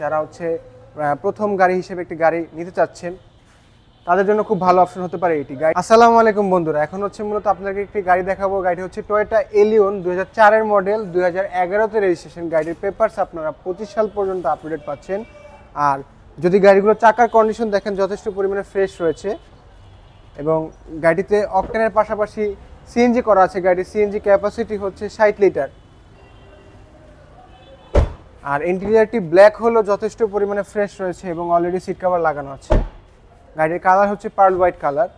যারা হচ্ছে প্রথম গাড়ি হিসেবে একটি গাড়ি নিতে চাচ্ছেন তাদের জন্য খুব ভালো অপশন হতে পারে এটি গাড়ি আসসালামু আলাইকুম বন্ধুরা এখন হচ্ছে মূলত আপনাকে একটি গাড়ি দেখাবো গাড়িটি হচ্ছে টয়োটা এলিয়ন দু হাজার মডেল দু হাজার এগারোতে রেজিস্ট্রেশন গাড়ির পেপারস আপনারা পঁচিশ সাল পর্যন্ত আপডেট পাচ্ছেন আর যদি গাড়িগুলো চাকার কন্ডিশন দেখেন যথেষ্ট পরিমাণে ফ্রেশ রয়েছে এবং গাড়িতে অকটেনের পাশাপাশি সিএনজি করা আছে গাড়ির সিএনজি ক্যাপাসিটি হচ্ছে ষাট লিটার আর ইন্টেরিয়ারটি ব্ল্যাক হলো যথেষ্ট পরিমাণে ফ্রেশ রয়েছে এবং অলরেডি সিট কাভার লাগানো আছে গাড়ির কালার হচ্ছে পার্ল হোয়াইট কালার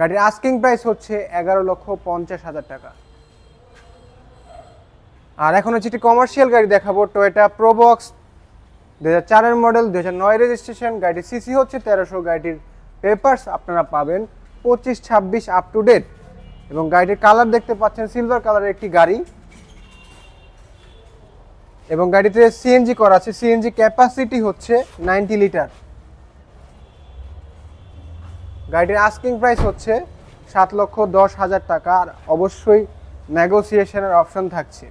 গাড়ির আস্কিং প্রাইস হচ্ছে এগারো লক্ষ পঞ্চাশ হাজার টাকা আর এখন হচ্ছে একটি কমার্শিয়াল গাড়ি দেখাবো টয়েটা প্রোবক্স দু হাজার চারের মডেল দু হাজার নয় রেজিস্ট্রেশন গাড়িটি সিসি হচ্ছে তেরোশো গাড়িটির পেপার্স আপনারা পাবেন পঁচিশ ছাব্বিশ আপ টু ডেট এবং গাড়িটির কালার দেখতে পাচ্ছেন সিলভার কালারের একটি গাড়ি এবং গাড়িতে সিএনজি করা আছে সিএনজি ক্যাপাসিটি হচ্ছে নাইনটি লিটার গাড়িটির আস্কিং প্রাইস হচ্ছে সাত লক্ষ দশ হাজার টাকা আর অবশ্যই নেগোসিয়েশনের অপশন থাকছে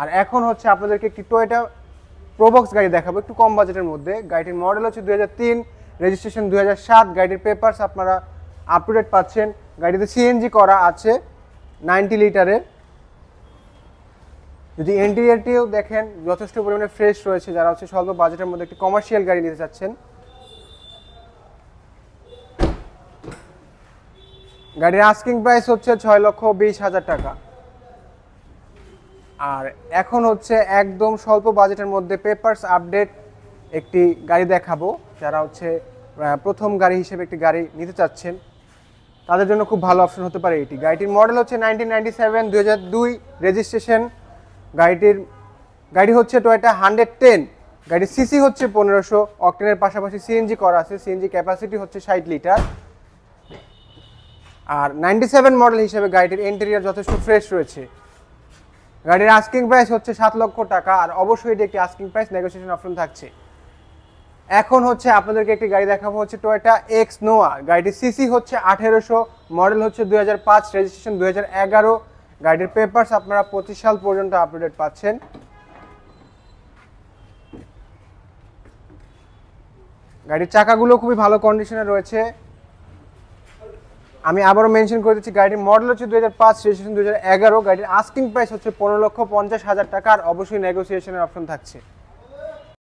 আর এখন হচ্ছে আপনাদেরকে একটি টোয়েটা প্রোবক্স গাড়ি দেখাবো একটু কম বাজেটের মধ্যে গাড়িটির মডেল হচ্ছে দুই রেজিস্ট্রেশন দুই গাড়িটির পেপারস আপনারা আপ টু ডেট পাচ্ছেন গাড়িতে সিএনজি করা আছে নাইনটি লিটারের যদি ইন্টেরিয়ারটিও দেখেন যথেষ্ট পরিমাণে ফ্রেশ রয়েছে যারা হচ্ছে স্বল্প বাজেটের মধ্যে একটি কমার্শিয়াল গাড়ি নিতে চাচ্ছেন গাড়ির আস্কিং প্রাইস হচ্ছে ছয় লক্ষ বিশ হাজার টাকা আর এখন হচ্ছে একদম স্বল্প বাজেটের মধ্যে পেপার্স আপডেট একটি গাড়ি দেখাবো যারা হচ্ছে প্রথম গাড়ি হিসেবে একটি গাড়ি নিতে চাচ্ছেন তাদের জন্য খুব ভালো অপশন হতে পারে এটি গাড়িটির মডেল হচ্ছে নাইনটিন নাইনটি সেভেন রেজিস্ট্রেশন গাড়িটির গাড়ি হচ্ছে টয়েটা হান্ড্রেড টেন গাড়ির সিসি হচ্ছে পনেরোশো অকটেনের পাশাপাশি সিএনজি করা আছে সিএনজি ক্যাপাসিটি হচ্ছে ষাট লিটার আর নাইনটি সেভেন মডেল হিসেবে গাড়িটির ইন্টেরিয়ার যথেষ্ট ফ্রেশ রয়েছে গাড়ির আস্কিং প্রাইস হচ্ছে সাত লক্ষ টাকা আর অবশ্যই এটি একটি আস্কিং প্রাইস নেগোসিয়েশন অপশন থাকছে এখন হচ্ছে আপনাদেরকে একটি গাড়ি দেখাবো হচ্ছে টয়েটা এক্স নোয়া গাড়িটির সিসি হচ্ছে আঠেরোশো মডেল হচ্ছে দুই রেজিস্ট্রেশন দুই গাড়ির পেপারস আপনারা পঁচিশ সাল পর্যন্ত আপডেট পাচ্ছেন গাড়ির চাকাগুলো খুবই ভালো কন্ডিশনে রয়েছে আমি আবারও মেনশন করে দিচ্ছি গাড়ির মডেল হচ্ছে দু হাজার পাঁচ রেজিস্ট্রেশন দু হাজার এগারো গাড়ির আস্কিং প্রাইস হচ্ছে পনেরো লক্ষ পঞ্চাশ হাজার টাকা আর অবশ্যই নেগোসিয়েশনের অপশন থাকছে